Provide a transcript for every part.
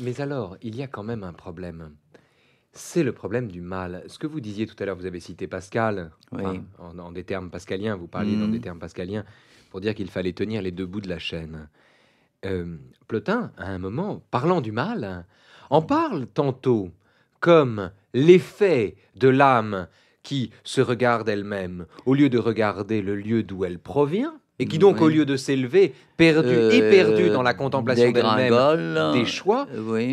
Mais alors, il y a quand même un problème. C'est le problème du mal. Ce que vous disiez tout à l'heure, vous avez cité Pascal, en, des termes pascaliens, vous parliez dans mm. des termes pascaliens, pour dire qu'il fallait tenir les deux bouts de la chaîne. Euh, Plotin, à un moment, parlant du mal, en parle tantôt comme l'effet de l'âme qui se regarde elle-même, au lieu de regarder le lieu d'où elle provient, et qui donc, au lieu de s'élever, perdu et euh, perdu dans la contemplation des choix,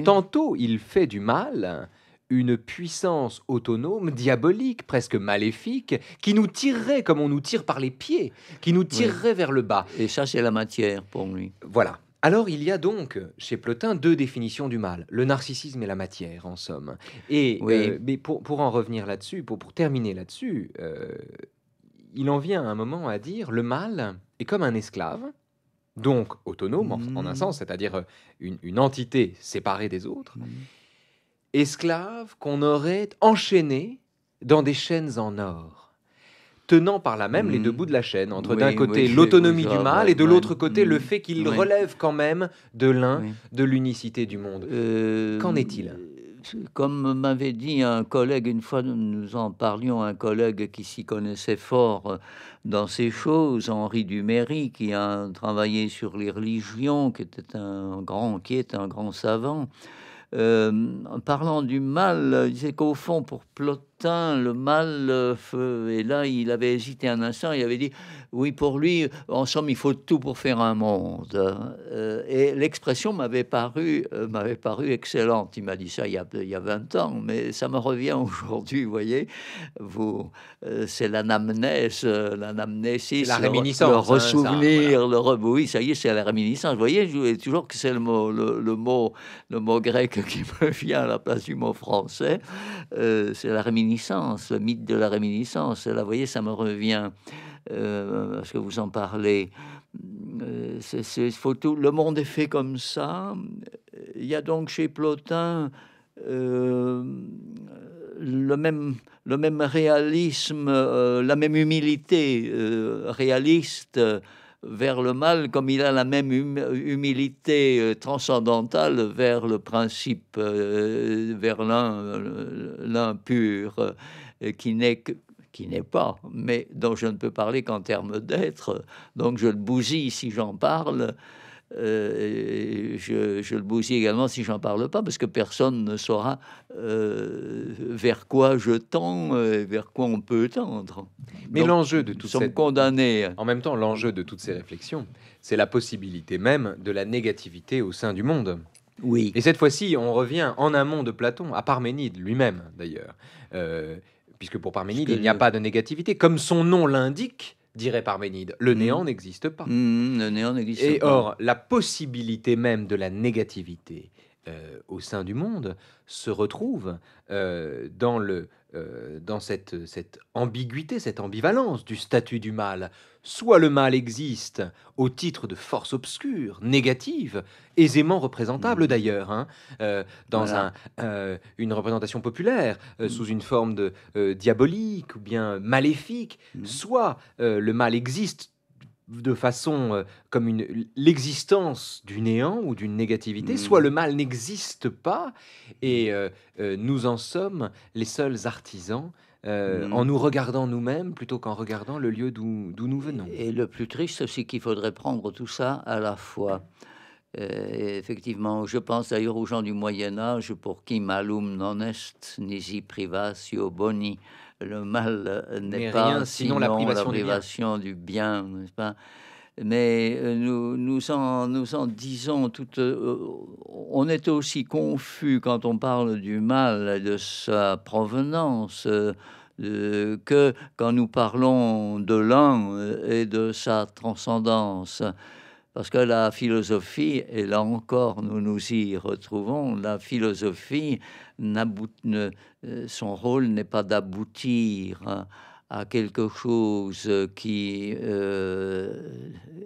tantôt il fait du mal une puissance autonome, diabolique, presque maléfique, qui nous tirerait comme on nous tire par les pieds, qui nous tirerait vers le bas. Et ça, c'est la matière pour lui. Voilà. Alors il y a donc chez Plotin deux définitions du mal, le narcissisme et la matière en somme. Et euh, mais pour, en revenir là-dessus, pour, pour terminer là-dessus, euh, il en vient à un moment à dire le mal est comme un esclave, donc autonome en, un mm. sens, c'est-à-dire euh, une, entité séparée des autres, mm. esclave qu'on aurait enchaîné dans des chaînes en or, tenant par là même les mm. deux bouts de la chaîne, entre d'un côté l'autonomie du mal et de l'autre côté le fait qu'il relève quand même de l'un, de l'unicité du monde. Euh, Qu'en est-il comme m'avait dit un collègue une fois, nous en parlions, un collègue qui s'y connaissait fort euh, dans ces choses, Henri Duméry, qui a travaillé sur les religions, qui était un grand, qui est un grand savant. Euh, en parlant du mal, il disait qu'au fond, pour plotter le mal, feu. et là, il avait hésité un instant, il avait dit, oui, pour lui, en somme, il faut tout pour faire un monde. Euh, et l'expression m'avait paru, euh, m'avait paru excellente. Il m'a dit ça il y, a, il 20 ans, mais ça me revient aujourd'hui, Vous voyez. Vous, euh, c'est l'anamnèse, l'anamnésis, la réminiscence, le, hein, le ressouvenir, ça, le ça y est, c'est la réminiscence. Vous voyez, je toujours que c'est le mot, le, mot, le mot grec qui me vient à la place du mot français. c'est la réminiscence le mythe de la réminiscence. Là, vous voyez, ça me revient euh, parce que vous en parlez. Euh, c'est, faut tout, le monde est fait comme ça. Il y a donc chez Plotin euh, le, même, le même réalisme, la même humilité réaliste vers le mal comme il a la même hum-, humilité euh, transcendantale vers le principe, euh, vers l'un euh, pur, qui n'est qui n'est pas, mais dont je ne peux parler qu'en termes d'être, donc je le bousille si j'en parle, euh, je, le bousille également si j'en parle pas, parce que personne ne saura euh, vers quoi je tends, et vers quoi on peut tendre. Mais l'enjeu de tout En même temps, l'enjeu de toutes ces réflexions, c'est la possibilité même de la négativité au sein du monde. Oui. Et cette fois-ci, on revient en amont de Platon, à Parménide lui-même d'ailleurs, euh, puisque pour Parménide, il n'y a pas de négativité. Comme son nom l'indique, dirait Parménide. Le néant mm. n'existe pas. Mm, le néant n'existe pas. Et or, la possibilité même de la négativité euh, au sein du monde se retrouve euh, dans, le, euh, dans cette, cette ambiguïté, cette ambivalence du statut du mal. Soit le mal existe au titre de force obscure, négative, aisément représentable mmh. d'ailleurs, hein, dans une représentation populaire, mmh. sous une forme diabolique ou bien maléfique, mmh. soit le mal existe de façon euh, comme une l'existence du néant ou d'une négativité, hmm. soit le mal n'existe pas et euh, euh, nous en sommes les seuls artisans. Hmm. En nous regardant nous-mêmes plutôt qu'en regardant le lieu d'où nous venons. Et le plus triste, c'est qu'il faudrait prendre tout ça à la fois. effectivement, je pense d'ailleurs aux gens du Moyen Âge pour qui malum non est, nisi privatio boni le mal euh, n'est pas sinon, la privation, du bien, nest pas mais euh, nous, nous, en, disons tout. Euh, on est aussi confus quand on parle du mal et de sa provenance que quand nous parlons de l'un et de sa transcendance. Parce que la philosophie, et là encore nous nous y retrouvons, la philosophie, euh, son rôle n'est pas d'aboutir à, quelque chose qui euh,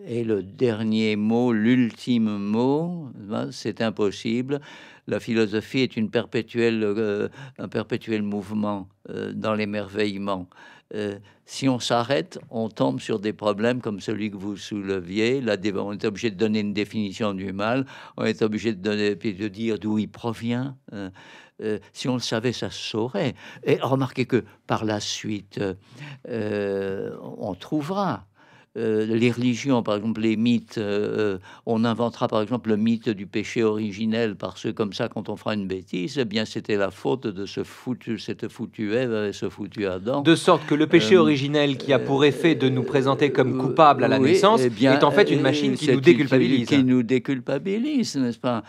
est le dernier mot, l'ultime mot, ben, c'est impossible la philosophie est euh, un perpétuel mouvement euh, dans l'émerveillement. Euh, si on s'arrête, on tombe sur des problèmes comme celui que vous souleviez. on est obligé de donner une définition du mal, on est obligé de, dire d'où il provient. Hein. si on le savait, ça se saurait. Et remarquez que par la suite, on trouvera euh, les religions, par exemple les mythes, euh, on inventera par exemple le mythe du péché originel parce que comme ça, quand on fera une bêtise, eh bien c'était la faute de ce foutu, cette foutue Ève et ce foutu Adam. De sorte que le péché euh, originel qui a pour effet de nous présenter comme coupables à la naissance eh bien, est en fait une machine qui nous déculpabilise. Qui, qui nous déculpabilise, n'est-ce pas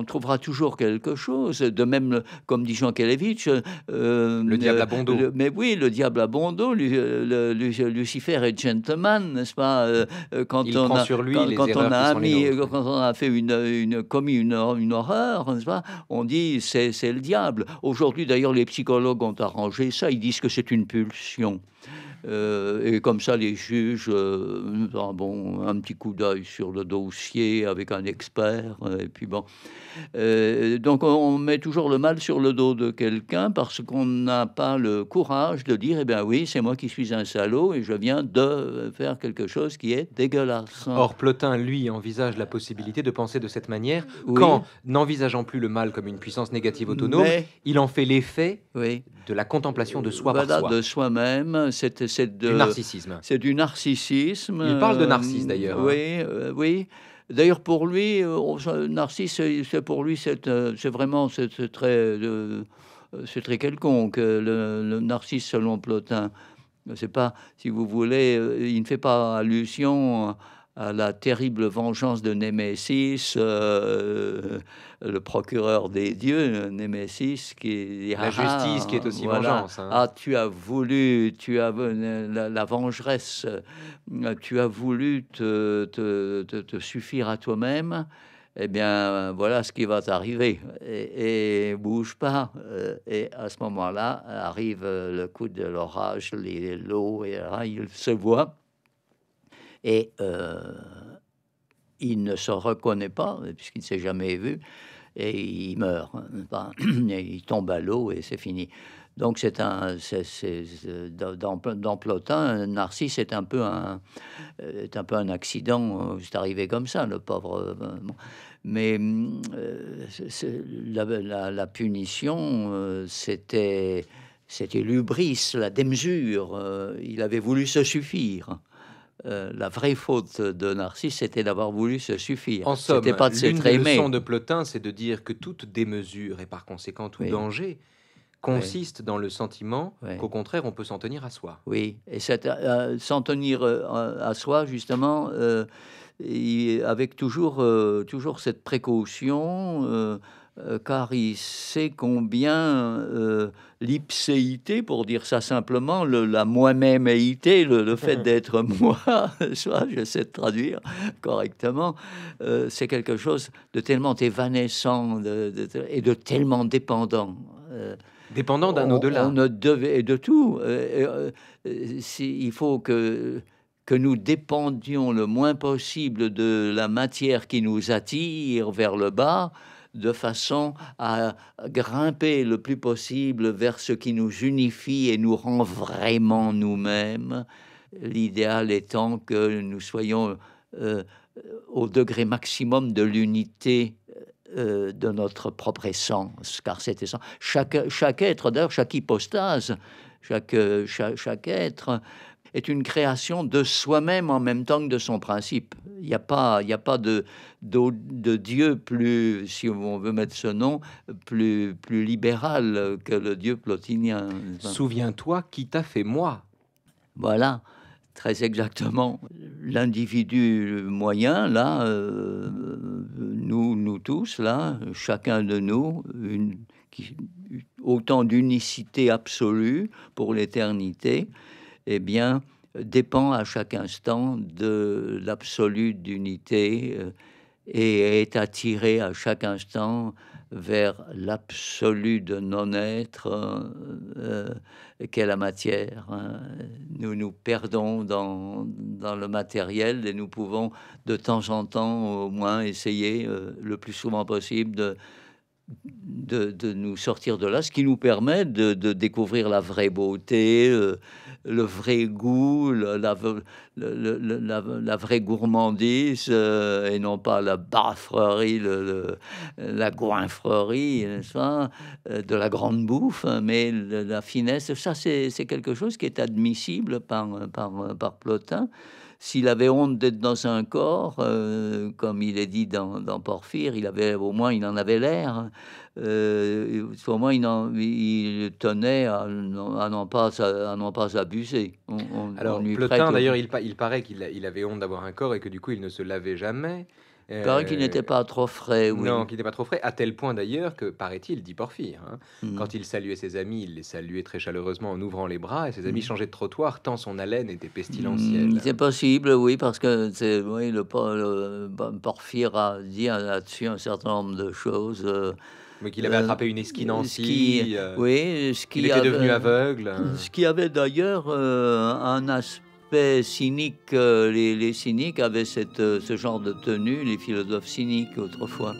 on trouvera toujours quelque chose. De même, comme dit Jean Kelevitch, euh, le diable euh, à bon dos. mais oui, le diable à bon dos, euh, Lucifer est gentleman, n'est-ce pas Quand on a, sur lui quand, on a quand on a fait une, commis une, horreur, n'est-ce pas On dit c'est c'est le diable. Aujourd'hui, d'ailleurs, les psychologues ont arrangé ça. Ils disent que c'est une pulsion. Euh, et comme ça, les juges euh, ont bon, un petit coup d'œil sur le dossier avec un expert. Et puis bon. Euh, donc, on met toujours le mal sur le dos de quelqu'un parce qu'on n'a pas le courage de dire Eh bien, oui, c'est moi qui suis un salaud et je viens de faire quelque chose qui est dégueulasse. Or, Plotin, lui, envisage la possibilité de penser de cette manière oui. quand, n'envisageant plus le mal comme une puissance négative autonome, il en fait l'effet oui. de la contemplation de soi par soi. de soi-même. C'était c'est du narcissisme. C'est du narcissisme. Il parle de euh, narcisse d'ailleurs. Hein. oui, euh, oui. D'ailleurs, pour lui, euh, narcisse, c'est pour lui, c'est vraiment ce trait, c'est très quelconque. Le, narcissisme, narcisse, selon Plotin, c'est pas, si vous voulez, il ne fait pas allusion à la terrible vengeance de Némésis, euh, le procureur des dieux, Némésis, qui est la justice qui est aussi vengeance. Hein. Ah, tu as voulu, tu as euh, la, vengeresse, euh, tu as voulu te, te, suffire à toi-même. Eh bien, voilà ce qui va t'arriver. Et, et, bouge pas. Et à ce moment-là arrive le coup de l'orage, l'eau, et là, il se voit. Et euh, il ne se reconnaît pas, puisqu'il ne s'est jamais vu, et il meurt. Hein, il tombe à l'eau et c'est fini. Donc, c'est un. dans, Plotin, Narcisse est un peu un, un, peu un accident. Euh, c'est arrivé comme ça, le pauvre. Euh, Mais la, punition, c'était. C'était l'ubris, la démesure. il avait voulu se suffire. Euh, la vraie faute de Narcisse, c'était d'avoir voulu se suffire. En somme, pas de l'une des de Plotin, c'est de dire que toute démesure et par conséquent tout danger consiste dans le sentiment qu'au contraire, on peut s'en tenir à soi. Oui, et euh, s'en tenir euh, à soi, justement, avec toujours, toujours cette précaution euh, car il sait combien euh, l'ipséité, pour dire ça simplement, la moi même le, le, fait mmh. d'être moi, soit j'essaie de traduire correctement, euh, c'est quelque chose de tellement évanescent et de tellement dépendant. dépendant d'un au-delà. et de tout. il faut que que nous dépendions le moins possible de la matière qui nous attire vers le bas, de façon à grimper le plus possible vers ce qui nous unifie et nous rend vraiment nous-mêmes, l'idéal étant que nous soyons euh, au degré maximum de l'unité euh, de notre propre essence, car c'est essence. Chaque, être, d'ailleurs, chaque hypostase, chaque euh, être est une création de soi-même en même temps que de son principe. Il n'y a pas, il a pas de, de, Dieu plus, si on veut mettre ce nom, plus, plus libéral que le Dieu plotinien. Souviens-toi qui t'a fait moi. Voilà, très exactement. L'individu moyen, là, euh, nous, nous tous, là, chacun de nous, qui, autant d'unicité absolue pour l'éternité eh bien, dépend à chaque instant de l'absolu d'unité euh, et est attiré à chaque instant vers l'absolu de non-être euh, euh, qu'est la matière. Hein. Nous nous perdons dans, le matériel et nous pouvons de temps en temps au moins essayer le plus souvent possible de, de, nous sortir de là, ce qui nous permet de, découvrir la vraie beauté, euh, le vrai goût, la, vraie gourmandise, euh, et non pas la baffrerie, la goinfrerie, euh, de la grande bouffe, hein, mais la finesse, ça c'est quelque chose qui est admissible par Plotin. S'il avait honte d'être dans un corps, euh, comme il est dit dans, Porphyre, il avait, au moins il en avait l'air. Euh, au moins il, tenait à, n'en pas, à, Alors d'ailleurs, il, paraît qu'il avait honte d'avoir un corps et que du coup il ne se lavait jamais. Il paraît qu'il euh, n'était pas trop frais. Oui. Non, qu'il n'était pas trop frais, à tel point d'ailleurs que, paraît-il, dit Porphyre, hein, hmm. quand il saluait ses amis, il les saluait très chaleureusement en ouvrant les bras, et ses amis hmm. changeaient de trottoir tant son haleine était pestilentielle. Hmm, c'est possible, oui, parce que c'est, oui, le, euh, Porphyre a dit là-dessus un certain nombre de choses. mais euh, qu'il avait attrapé une esquine en oui, ce qui était devenu aveugle. Ce qui avait d'ailleurs un aspect cynique. Euh, les, les cyniques avaient cette, euh, ce genre de tenue, les philosophes cyniques autrefois.